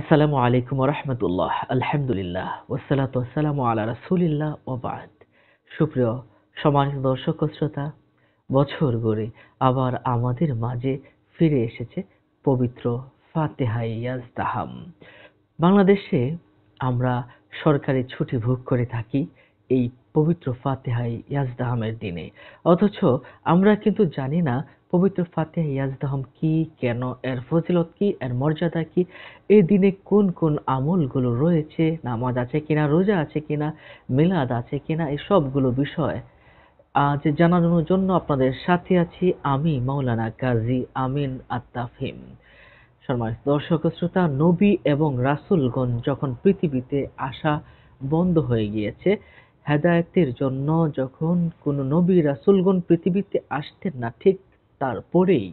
আসসালামু আলাইকুম রহমতুল্লাহ আলহামদুলিল্লাহ ওসালাত আসসালামু আলা রাসুলিল্লাহ ওবাদ সুপ্রিয় সম্মানিত দর্শক শ্রোতা বছর গড়ে আবার আমাদের মাঝে ফিরে এসেছে পবিত্র ফাতেহাইয়াজ তাহাম বাংলাদেশে আমরা সরকারি ছুটি ভোগ করে থাকি এই পবিত্র ফাতেহাই ইয়াজদাহামের দিনে অথচ আমরা কিন্তু জানি না পবিত্র ফাতেহা ইয়াজদাহম কি কেন এর ফজিলত কি এর মর্যাদা কি এই দিনে কোন কোন আমলগুলো রয়েছে নামাজ আছে কিনা রোজা আছে কিনা মিলাদ আছে কিনা এই সবগুলো বিষয় আজ জানানোর জন্য আপনাদের সাথে আছি আমি মাওলানা গাজী আমিন আত্তাফিম সম্মানিত দর্শক শ্রোতা নবী এবং রাসুলগণ যখন পৃথিবীতে আসা বন্ধ হয়ে গিয়েছে হেদায়তের জন্য যখন কোন নবী রাসুলগণ পৃথিবীতে আসতেন না ঠিক তারপরেই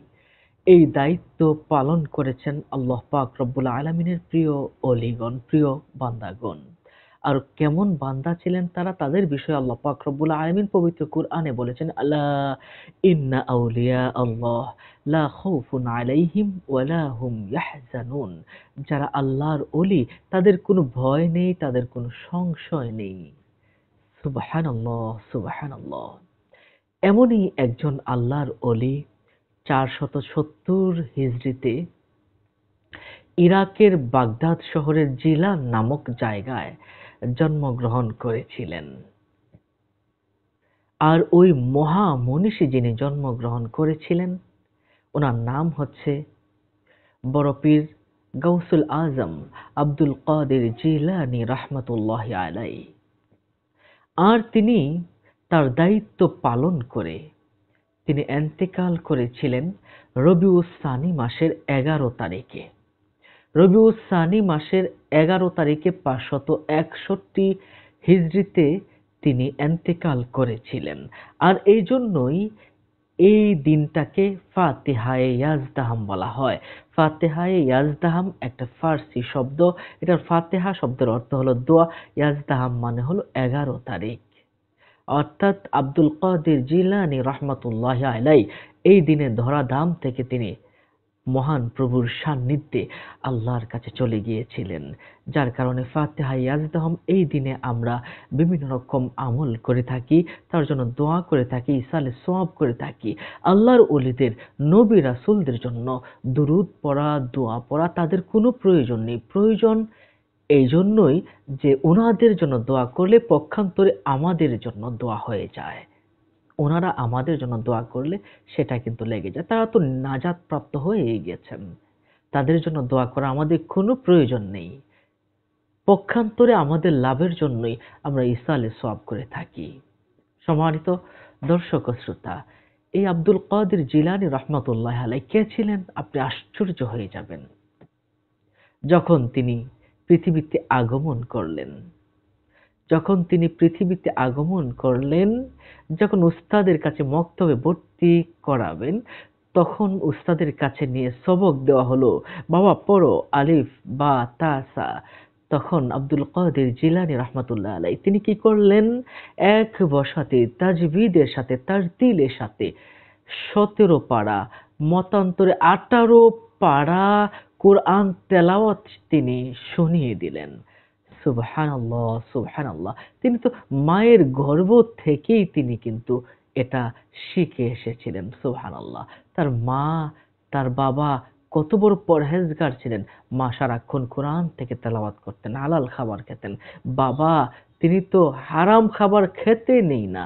এই দায়িত্ব পালন করেছেন আল্লাহ পাক রব্বুল আলমিনের প্রিয় অলিগণ প্রিয় বান্দাগণ আর কেমন বান্দা ছিলেন তারা তাদের বিষয়ে আল্লাহ পাক রব্বুল আলমিন পবিত্র কুরআনে বলেছেন আল্লাহ ইন্না আউলিয়া আল্লাহ লা খাউফুন আলাইহিম ওয়ালা হুম ইয়াহজানুন যারা আল্লাহর অলি তাদের কোনো ভয় নেই তাদের কোনো সংশয় নেই সুবাহান আল্লাহ এমনই একজন আল্লাহর অলি চার শত সত্তর হিজড়িতে ইরাকের বাগদাদ শহরের জিলা নামক জায়গায় জন্মগ্রহণ করেছিলেন আর ওই মহা মনীষী যিনি জন্মগ্রহণ করেছিলেন ওনার নাম হচ্ছে বরপীর গৌসুল আজম আব্দুল কাদের জিলানি রহমতুল্লাহ আলাই আর তিনি তার দায়িত্ব পালন করে তিনি এন্তেকাল করেছিলেন রবিউসানি মাসের এগারো তারিখে রবিউসানি মাসের এগারো তারিখে পাঁচশত একষট্টি হিজড়িতে তিনি এন্তেকাল করেছিলেন আর এই জন্যই এই দিনটাকে ফাতেহায়ে ইয়াজদাহাম বলা হয় ফাতেহায়ে ইয়াজদাহাম একটা ফার্সি শব্দ এটার ফাতেহা শব্দের অর্থ হলো দোয়া ইয়াজদাহাম মানে হলো এগারো তারিখ অর্থাৎ আব্দুল কাদের জিলানি রহমতুল্লাহ আলাই এই দিনে ধরাধাম থেকে তিনি মহান প্রভুর সান্নিধ্যে আল্লাহর কাছে চলে গিয়েছিলেন যার কারণে ফাতেহা ইয়াজদাহম এই দিনে আমরা বিভিন্ন রকম আমল করে থাকি তার জন্য দোয়া করে থাকি ইসালে সোয়াব করে থাকি আল্লাহর অলিদের নবী রাসুলদের জন্য দুরুদ পড়া দোয়া পড়া তাদের কোনো প্রয়োজন নেই প্রয়োজন এই জন্যই যে ওনাদের জন্য দোয়া করলে পক্ষান্তরে আমাদের জন্য দোয়া হয়ে যায় ওনারা আমাদের জন্য দোয়া করলে সেটা কিন্তু লেগে যায় তারা তো নাজাদ প্রাপ্ত হয়ে গেছেন তাদের জন্য দোয়া করা আমাদের কোনো প্রয়োজন নেই পক্ষান্তরে আমাদের লাভের জন্যই আমরা ইসালে সব করে থাকি সম্মানিত দর্শক শ্রোতা এই আব্দুল কাদের জিলানি রহমতুল্লাহ আলাই কে ছিলেন আপনি আশ্চর্য হয়ে যাবেন যখন তিনি পৃথিবীতে আগমন করলেন যখন তিনি পৃথিবীতে আগমন করলেন যখন উস্তাদের কাছে মক্তবে ভর্তি করাবেন তখন উস্তাদের কাছে নিয়ে সবক দেওয়া হলো বাবা পড়ো আলিফ বা তাসা তখন আব্দুল কাদের জিলানি রহমতুল্লাহ আলাই তিনি কি করলেন এক বসাতে তাজবিদের সাথে তার তিলের সাথে সতেরো পাড়া মতান্তরে আঠারো পাড়া কোরআন তেলাওয়াত তিনি শুনিয়ে দিলেন সুবহান আল্লাহ সুবহান আল্লাহ তিনি তো মায়ের গর্ব থেকেই তিনি কিন্তু এটা শিখে এসেছিলেন সুবহান আল্লাহ তার মা তার বাবা কত বড় পরহেজগার ছিলেন মা সারাক্ষণ কোরআন থেকে তেলাবাদ করতেন আলাল খাবার খেতেন বাবা তিনি তো হারাম খাবার খেতে নেই না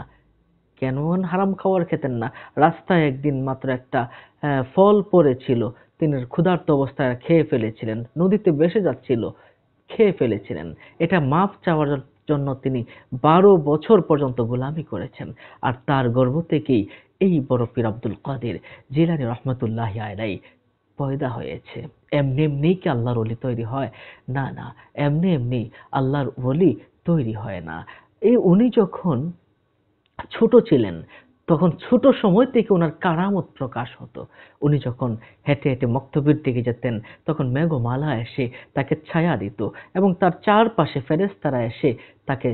কেন হারাম খাবার খেতেন না রাস্তায় একদিন মাত্র একটা ফল পড়েছিল তিনি ক্ষুধার্ত অবস্থায় খেয়ে ফেলেছিলেন নদীতে বেসে যাচ্ছিল খেয়ে ফেলেছিলেন এটা মাফ চাওয়ার জন্য তিনি বারো বছর পর্যন্ত গোলামি করেছেন আর তার গর্ব থেকেই এই বড় পীর আব্দুল কাদের জিলানি রহমতুল্লাহ আয়রাই পয়দা হয়েছে এমনি এমনি কি আল্লাহর অলি তৈরি হয় না না এমনি এমনি আল্লাহর অলি তৈরি হয় না এই উনি যখন ছোট ছিলেন তখন ছোট সময় থেকে ওনার কারামত প্রকাশ হতো উনি যখন হেঁটে হেঁটে মক্তবীর দিকে যেতেন তখন মেঘমালা এসে তাকে ছায়া দিত এবং তার চারপাশে ফেরেস্তারা এসে তাকে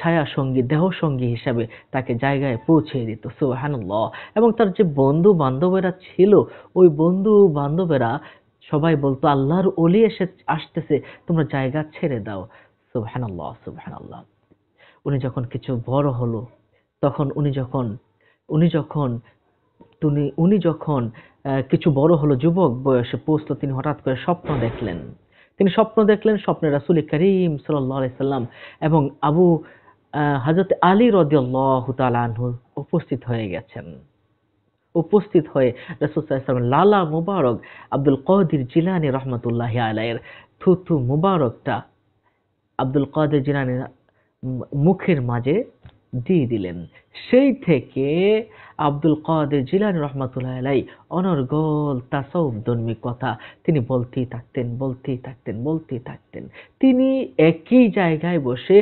ছায়া সঙ্গী দেহ সঙ্গী হিসাবে তাকে জায়গায় পৌঁছে দিত সুবাহানুল্লাহ এবং তার যে বন্ধু বান্ধবেরা ছিল ওই বন্ধু বান্ধবেরা সবাই বলতো আল্লাহর ওলি এসে আসতেছে তোমরা জায়গা ছেড়ে দাও সুবাহানাল্লাহ সুবাহানাল্লাহ উনি যখন কিছু বড় হলো তখন উনি যখন উনি যখন তুনি উনি যখন কিছু বড় হলো যুবক বয়সে পৌঁছলো তিনি হঠাৎ করে স্বপ্ন দেখলেন তিনি স্বপ্ন দেখলেন স্বপ্নে রাসুল করিম সাল্লি সাল্লাম এবং আবু হাজরত আলী রদিয়াল্লাহ তালাহ উপস্থিত হয়ে গেছেন উপস্থিত হয়ে সাল্লাম লালা মুবারক আব্দুল কদির জিলানি রহমতুল্লাহ আলাইয়ের থুথু মুবারকটা আব্দুল কদির জিলানির মুখের মাঝে দিয়ে দিলেন সেই থেকে আব্দুল কাদের জিলানি রহমতুল্লাহ আলাই অনর্গল তাসৌফ ধর্মীয় কথা তিনি বলতেই থাকতেন বলতেই থাকতেন বলতেই থাকতেন তিনি একই জায়গায় বসে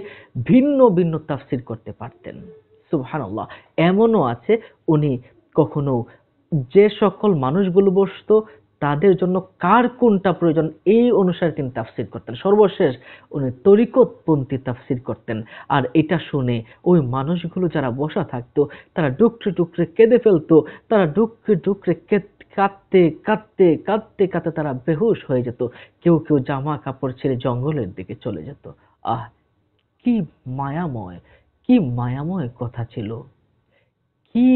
ভিন্ন ভিন্ন তাফসির করতে পারতেন সুবহানাল্লাহ এমনও আছে উনি কখনো যে সকল মানুষগুলো বসত তাদের জন্য কার কোনটা প্রয়োজন এই অনুসারে তিনি তাফসির করতেন সর্বশেষ উনি তরিকতপন্থী তাফসির করতেন আর এটা শুনে ওই মানুষগুলো যারা বসা থাকতো তারা ডুকরে ডুকরে কেঁদে ফেলতো তারা ডুকরে ডুকরে কাঁদতে কাঁদতে কাঁদতে কাঁদতে তারা বেহুশ হয়ে যেত কেউ কেউ জামা কাপড় ছেড়ে জঙ্গলের দিকে চলে যেত আহ কি মায়াময় কি মায়াময় কথা ছিল কি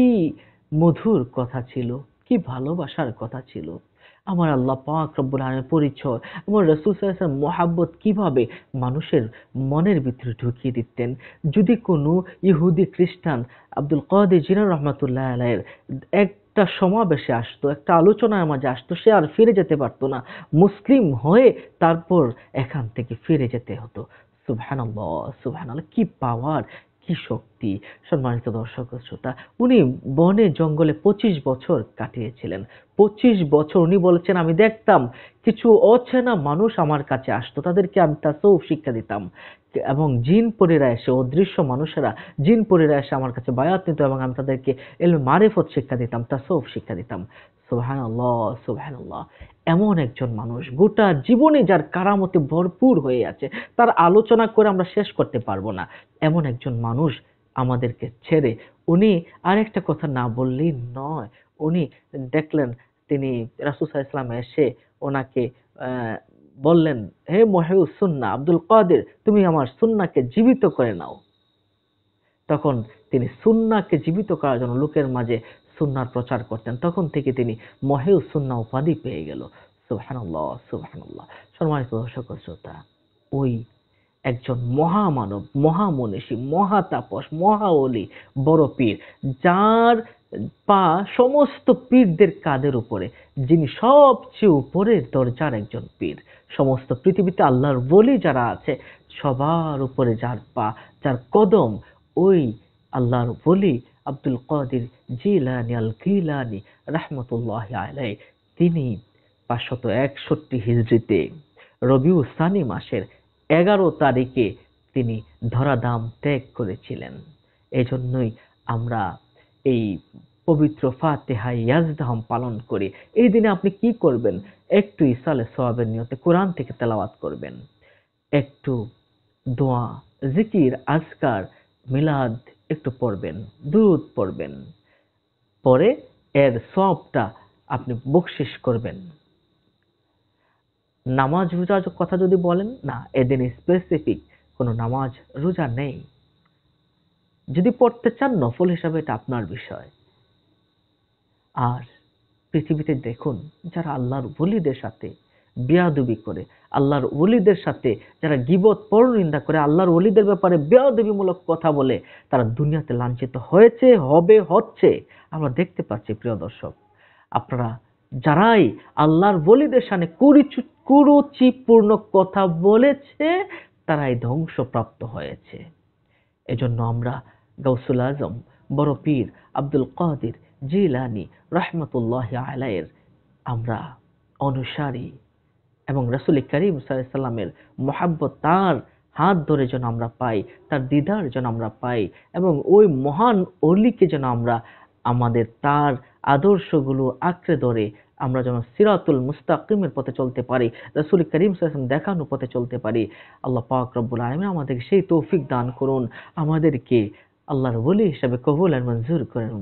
মধুর কথা ছিল কি ভালোবাসার কথা ছিল আমার আল্লাহ পাক রব্বুল আলমের পরিচয় আমার রসুল সাল্লাহ মোহাব্বত কিভাবে মানুষের মনের ভিতরে ঢুকিয়ে দিতেন যদি কোনো ইহুদি খ্রিস্টান আব্দুল কাদের জিনা রহমাতুল্লাহ আলাইয়ের এক একটা সমাবেশে আসতো একটা আলোচনায় মাঝে আসতো সে আর ফিরে যেতে পারতো না মুসলিম হয়ে তারপর এখান থেকে ফিরে যেতে হতো সুবহানাল্লাহ সুভানাল্লাহ কি পাওয়ার কি শক্তি সম্মানিত দর্শক শ্রোতা উনি বনে জঙ্গলে পঁচিশ বছর কাটিয়েছিলেন পঁচিশ বছর উনি বলেছেন আমি দেখতাম কিছু অচেনা মানুষ আমার কাছে আসতো তাদেরকে আমি তা তাসৌফ শিক্ষা দিতাম এবং জিন পরিরা এসে অদৃশ্য মানুষেরা জিন পরিরা এসে আমার কাছে বায়াত নিত এবং আমি তাদেরকে এল মারেফত শিক্ষা দিতাম তা তাসৌফ শিক্ষা দিতাম সুবাহান আল্লাহ সুবাহান আল্লাহ এমন একজন মানুষ গোটা জীবনে যার কারামতে ভরপুর হয়ে আছে তার আলোচনা করে আমরা শেষ করতে পারবো না এমন একজন মানুষ আমাদেরকে ছেড়ে উনি আরেকটা কথা না বললেই নয় উনি দেখলেন তিনি রাসুসাহ ইসলাম এসে ওনাকে বললেন হে মহেউ সুন্না আব্দুল কাদের তুমি আমার সুন্নাকে জীবিত করে নাও তখন তিনি সুন্নাকে জীবিত করার জন্য লোকের মাঝে সুন্নার প্রচার করতেন তখন থেকে তিনি মহে সুন্না উপাধি পেয়ে গেল সুবাহান্লাহ সুবাহান্লাহ সম্মানিত দর্শক শ্রোতা ওই একজন মহামানব মহামনীষী মহাতাপস মহাওলি বড় পীর যার পা সমস্ত পীরদের কাদের উপরে যিনি সবচেয়ে উপরের দরজার একজন পীর সমস্ত পৃথিবীতে আল্লাহর বলি যারা আছে সবার উপরে যার পা যার কদম ওই আল্লাহর বলি আব্দুল কদির জিলানি আল কিলানি রহমতুল্লাহ আলাই তিনি পাঁচশত একষট্টি হিজড়িতে রবিউ সানি মাসের এগারো তারিখে তিনি ধরাধাম ত্যাগ করেছিলেন এজন্যই আমরা এই পবিত্র ফাতেহা ইয়াজদাহম পালন করি এই দিনে আপনি কি করবেন একটু ইসালে সোয়াবের নিয়তে কোরআন থেকে তেলাওয়াত করবেন একটু দোয়া জিকির আজকার মিলাদ একটু পড়বেন দুরুদ পড়বেন পরে এর সবটা আপনি বকশিস করবেন নামাজ রোজার কথা যদি বলেন না এদিন স্পেসিফিক কোনো নামাজ রোজা নেই যদি পড়তে চান নফল হিসাবে এটা আপনার বিষয় আর পৃথিবীতে দেখুন যারা আল্লাহর বলিদের সাথে বেয়াদুবি করে আল্লাহর ওলিদের সাথে যারা গিবত পরনিন্দা করে আল্লাহর ওলিদের ব্যাপারে বেয়াদুবিমূলক কথা বলে তারা দুনিয়াতে লাঞ্ছিত হয়েছে হবে হচ্ছে আমরা দেখতে পাচ্ছি প্রিয় দর্শক আপনারা যারাই আল্লাহর বলিদের সামনে কুরুচিপূর্ণ কথা বলেছে তারাই ধ্বংসপ্রাপ্ত হয়েছে এজন্য আমরা গৌসুল আজম বড় পীর আব্দুল কাদির জিলানি রহমতুল্লাহ আলায়ের আমরা অনুসারী এবং রসুল করিম সাল্লামের মহাব্বত তার হাত ধরে যেন আমরা পাই তার দিদার যেন আমরা পাই এবং ওই মহান অলিকে যেন আমরা আমাদের তার আদর্শগুলো আঁকড়ে ধরে আমরা যেন সিরাতুল মুস্তাকিমের পথে চলতে পারি রসুল করিম সাল্লাম দেখানো পথে চলতে পারি আল্লাহ পাক রব্বুল আলমিন আমাদেরকে সেই তৌফিক দান করুন আমাদেরকে আল্লাহর বলি হিসাবে কবুল আর মঞ্জুর করুন